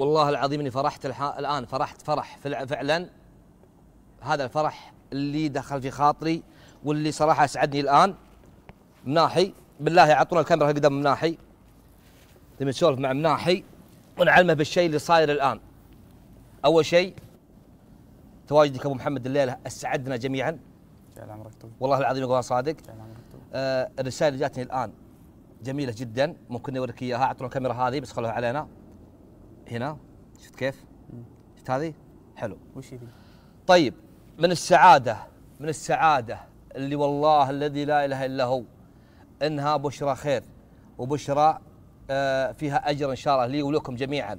والله العظيم اني فرحت الان فرحت فرح فعلا هذا الفرح اللي دخل في خاطري واللي صراحه اسعدني الان مناحي بالله يعطونا الكاميرا قدام مناحي تبي نسولف مع مناحي ونعلمه بالشيء اللي صاير الان اول شيء تواجدك ابو محمد الليله اسعدنا جميعا جعل عمرك طويل والله العظيم اقول صادق جعل عمرك طويل آه الرساله اللي جاتني الان جميله جدا ممكن اوريك اياها اعطونا الكاميرا هذه بس خلوها علينا هنا شفت كيف؟ شفت هذه؟ حلو وش يبي؟ طيب من السعادة من السعادة اللي والله الذي لا إله إلا هو إنها بشرى خير وبشرى آه، فيها أجر إن شاء الله لي ولكم جميعا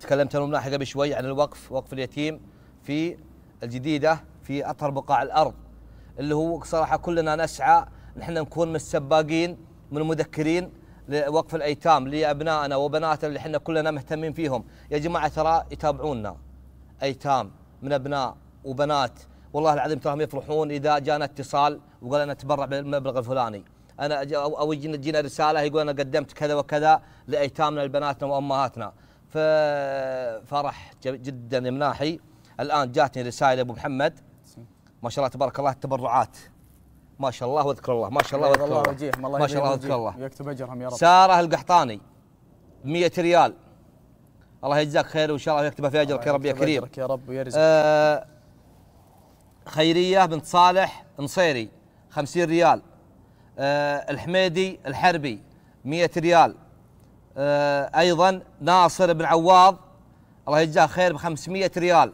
تكلمت أنا ملاحظ قبل شوي عن الوقف وقف اليتيم في الجديدة في أطهر بقاع الأرض اللي هو صراحة كلنا نسعى نحن نكون من السباقين من المذكرين لوقف الايتام لابنائنا وبناتنا اللي احنا كلنا مهتمين فيهم يا جماعه ترى يتابعونا ايتام من ابناء وبنات والله العظيم تراهم يفرحون اذا جانا اتصال وقال انا اتبرع بالمبلغ الفلاني انا او جينا رساله يقول انا قدمت كذا وكذا لايتامنا لبناتنا وامهاتنا ففرح جدا مناحي الان جاتني رسائل ابو محمد ما شاء الله تبارك الله التبرعات ما شاء الله واذكر الله ما شاء الله واذكر الله, ما شاء الله واذكر الله يكتب اجرهم يا رب ساره القحطاني ب 100 ريال الله يجزاك خير وان شاء الله يكتبها في اجرك يا رب يا كريم يا رب ويرزقك آه خيريه بنت صالح نصيري 50 ريال آه الحميدي الحربي 100 ريال آه ايضا ناصر بن عواض الله يجزاه خير ب 500 ريال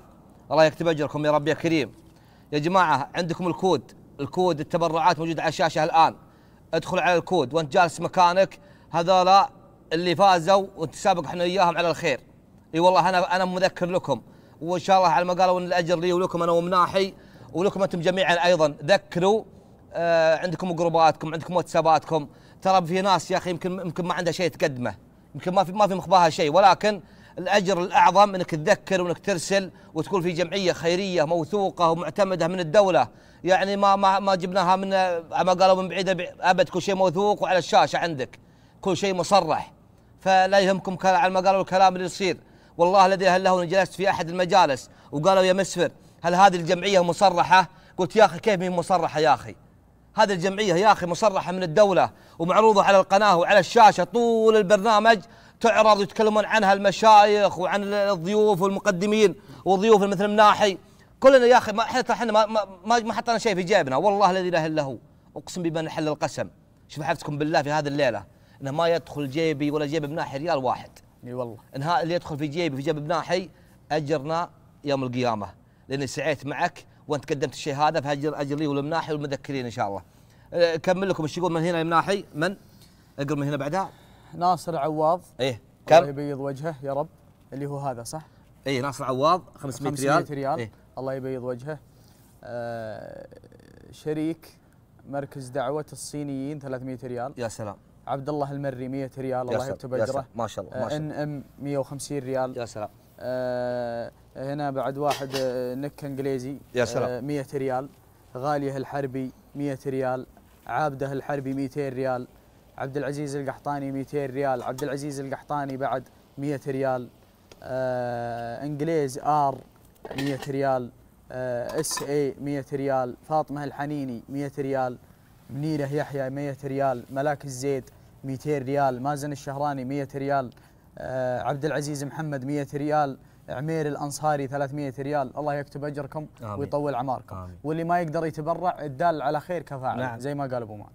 الله يكتب اجركم يا رب يا كريم يا جماعه عندكم الكود الكود التبرعات موجود على الشاشه الان ادخل على الكود وانت جالس مكانك هذولا اللي فازوا ونتسابق احنا وياهم على الخير اي والله انا انا مذكر لكم وان شاء الله على ما قالوا ان الاجر لي ولكم انا ومناحي ولكم انتم جميعا ايضا ذكروا آه عندكم جروباتكم عندكم واتساباتكم ترى في ناس يا اخي يمكن يمكن ما عندها شيء تقدمه يمكن ما في ما في مخباها شيء ولكن الاجر الاعظم انك تذكر وانك ترسل وتكون في جمعيه خيريه موثوقه ومعتمده من الدوله يعني ما ما ما جبناها من ما قالوا من بعيد ابد كل شيء موثوق وعلى الشاشه عندك كل شيء مصرح فلا يهمكم على ما قالوا الكلام اللي يصير والله الذي هل له جلست في احد المجالس وقالوا يا مسفر هل هذه الجمعيه مصرحه؟ قلت يا اخي كيف هي مصرحه يا اخي؟ هذه الجمعيه يا اخي مصرحه من الدوله ومعروضه على القناه وعلى الشاشه طول البرنامج تعرض يتكلمون عنها المشايخ وعن الضيوف والمقدمين وضيوف مثل مناحي كلنا يا اخي ما احنا احنا ما ما, ما حطينا شيء في جيبنا والله الذي لا اله الا هو اقسم بمن حل القسم شوف حفتكم بالله في هذه الليله انه ما يدخل جيبي ولا جيب مناحي ريال واحد اي والله انها اللي يدخل في جيبي في جيب مناحي اجرنا يوم القيامه لاني سعيت معك وانت قدمت الشيء هذا فاجر اجر لي والمناحي والمذكرين ان شاء الله أه، كمل لكم ايش يقول من هنا يا مناحي من اقرا من هنا بعدها ناصر عواض ايه كم؟ الله يبيض وجهه يا رب اللي هو هذا صح؟ ايه ناصر عواض 500, ريال 500 ريال إيه؟ الله يبيض وجهه آه شريك مركز دعوة الصينيين 300 ريال يا سلام عبد الله المري 100 ريال الله يكتب اجره ما شاء الله ما شاء الله آه، ان ام 150 ريال يا سلام آه هنا بعد واحد آه، نك انجليزي يا سلام 100 آه، ريال غاليه الحربي 100 ريال عابده الحربي 200 ريال عبد العزيز القحطاني 200 ريال عبد العزيز القحطاني بعد 100 ريال آه انجليز ار 100 ريال آه اس اي 100 ريال فاطمه الحنيني 100 ريال منيره يحيى 100 ريال ملاك الزيد 200 ريال مازن الشهراني 100 ريال آه عبد العزيز محمد 100 ريال عمير الانصاري 300 ريال الله يكتب اجركم آمين. ويطول اعماركم واللي ما يقدر يتبرع الدال على خير كفاعل نعم. زي ما قال ابو مان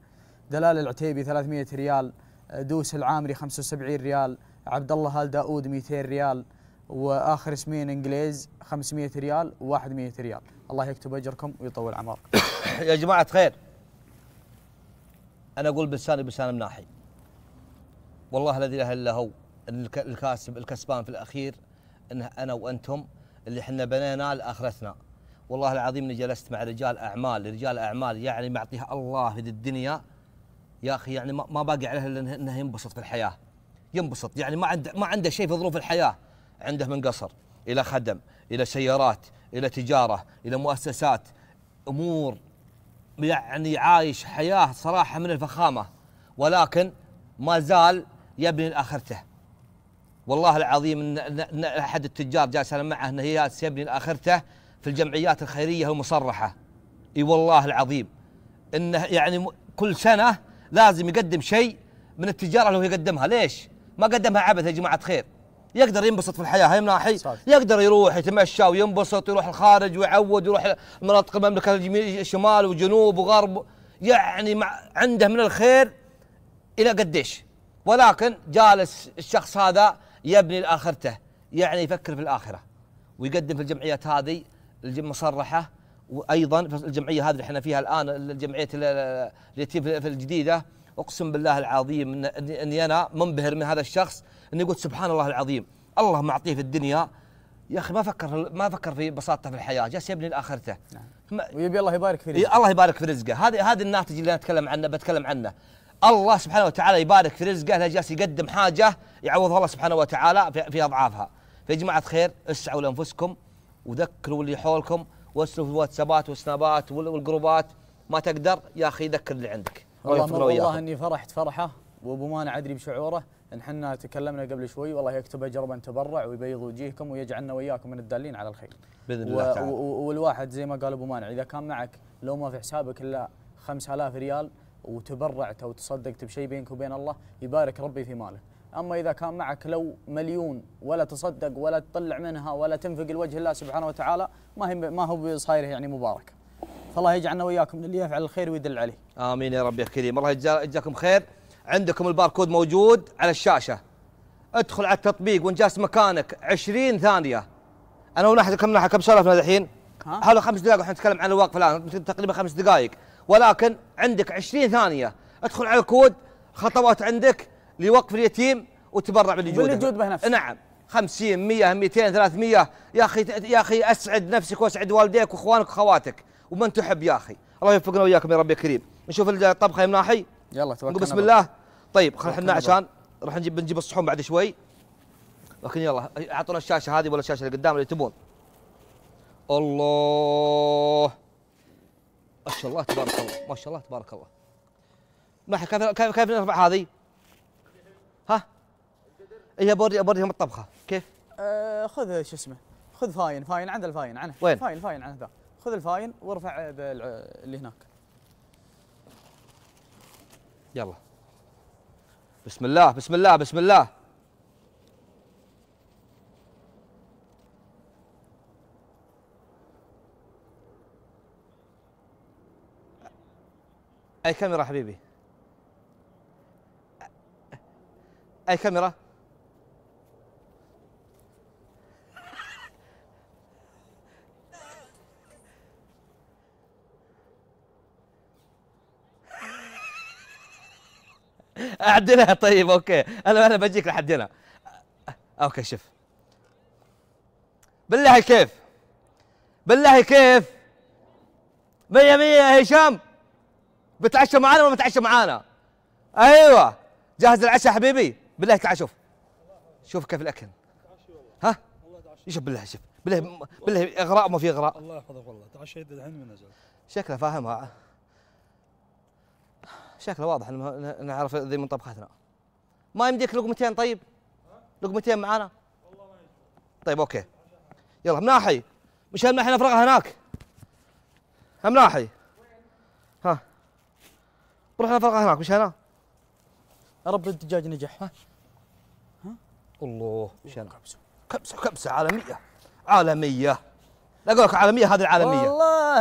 دلال العتيبي 300 ريال دوس العامري 75 ريال عبد الله ال داود 200 ريال واخر اسمين انجليز 500 ريال و 100 ريال الله يكتب اجركم ويطول اعماركم يا جماعه خير انا اقول بلساني بلسان مناحي والله الذي لا اله الا هو الكاسب الكسبان في الاخير انه انا وانتم اللي احنا بنينا لاخرتنا والله العظيم اني جلست مع رجال اعمال رجال اعمال يعني معطيها الله في الدنيا يا اخي يعني ما باقي عليه الا انه ينبسط في الحياه ينبسط يعني ما عنده ما عنده شيء في ظروف الحياه عنده من قصر الى خدم الى سيارات الى تجاره الى مؤسسات امور يعني عايش حياه صراحه من الفخامه ولكن ما زال يبني لاخرته والله العظيم ان احد التجار جالس انا معه انه جالس يبني لاخرته في الجمعيات الخيريه المصرحه اي والله العظيم انه يعني كل سنه لازم يقدم شيء من التجاره اللي هو يقدمها ليش؟ ما قدمها عبث يا جماعه خير يقدر ينبسط في الحياه هاي ناحي يقدر يروح يتمشى وينبسط يروح الخارج ويعود يروح مناطق المملكه الشمال وجنوب وغرب يعني مع عنده من الخير الى قديش ولكن جالس الشخص هذا يبني لاخرته يعني يفكر في الاخره ويقدم في الجمعيات هذه المصرحه وايضا في الجمعيه هذه اللي احنا فيها الان الجمعيه اليتيم في الجديده اقسم بالله العظيم اني انا منبهر من هذا الشخص اني قلت سبحان الله العظيم الله معطيه في الدنيا يا اخي ما فكر ما فكر في بساطته في الحياه جالس يبني لاخرته نعم. ويبي الله يبارك في رزقه الله يبارك في رزقه هذه هذه الناتج اللي انا اتكلم عنه بتكلم عنه الله سبحانه وتعالى يبارك في رزقه جالس يقدم حاجه يعوضها الله سبحانه وتعالى في, في اضعافها فيا جماعه خير اسعوا لانفسكم وذكروا اللي حولكم واسلوب الواتسابات والسنابات والجروبات ما تقدر يا اخي ذكر اللي عندك والله والله اني فرحت فرحه وابو مانع ادري بشعوره ان احنا تكلمنا قبل شوي والله يكتب اجر من تبرع ويبيض وجيهكم ويجعلنا واياكم من الدالين على الخير باذن الله تعالى والواحد زي ما قال ابو مانع اذا كان معك لو ما في حسابك الا 5000 ريال وتبرعت او تصدقت بشيء بينك وبين الله يبارك ربي في مالك أما إذا كان معك لو مليون ولا تصدق ولا تطلع منها ولا تنفق لوجه الله سبحانه وتعالى ما هي ما هو صاير يعني مبارك فالله يجعلنا وإياكم من اللي يفعل الخير ويدل عليه آمين يا رب يا كريم الله يجزاكم خير عندكم الباركود موجود على الشاشة ادخل على التطبيق وان جالس مكانك 20 ثانية أنا ونحن كم نحن كم سولفنا الحين؟ هذا خمس دقائق احنا نتكلم عن الوقف الآن تقريبا خمس دقائق ولكن عندك 20 ثانية ادخل على الكود خطوات عندك لوقف اليتيم وتبرع باللي باللي جوده به نفسه نعم 50 100 200 300 يا اخي يا اخي اسعد نفسك واسعد والديك واخوانك واخواتك ومن تحب يا اخي الله يوفقنا واياكم يا رب كريم نشوف الطبخه يا مناحي يلا توكلنا بسم الله طيب خلينا عشان راح نجيب بنجيب الصحون بعد شوي لكن يلا اعطونا الشاشه هذه ولا الشاشه اللي قدام اللي تبون الله ما شاء الله تبارك الله ما شاء الله تبارك الله ما كيف كيف نرفع هذه هي بوري هم الطبخه كيف؟ آه، خذ شو اسمه خذ فاين فاين عند الفاين عنه وين؟ فاين فاين عنه ذا خذ الفاين وارفع اللي هناك يلا بسم الله بسم الله بسم الله اي كاميرا حبيبي اي كاميرا اعدلها طيب اوكي انا انا بجيك لحد هنا اوكي شوف بالله كيف بالله كيف مية مية يا هشام بتعشى معانا ولا بتعشى معانا ايوه جاهز العشاء حبيبي بالله تعال شوف شوف كيف الاكل ها شوف بالله شوف بالله بالله اغراء ما في اغراء الله يحفظك والله تعشيت الحين ونزل شكله فاهمها شكله واضح نعرف ذي من طبختنا ما يمديك لقمتين طيب لقمتين معانا طيب اوكي يلا مناحي مش احنا نفرغها هناك مناحي ها بروح نفرغها هناك مش هنا رب الدجاج نجح ها ها الله مش هنا كبسه كبسه كبسه عالميه عالميه لا اقول لك عالميه هذه العالميه والله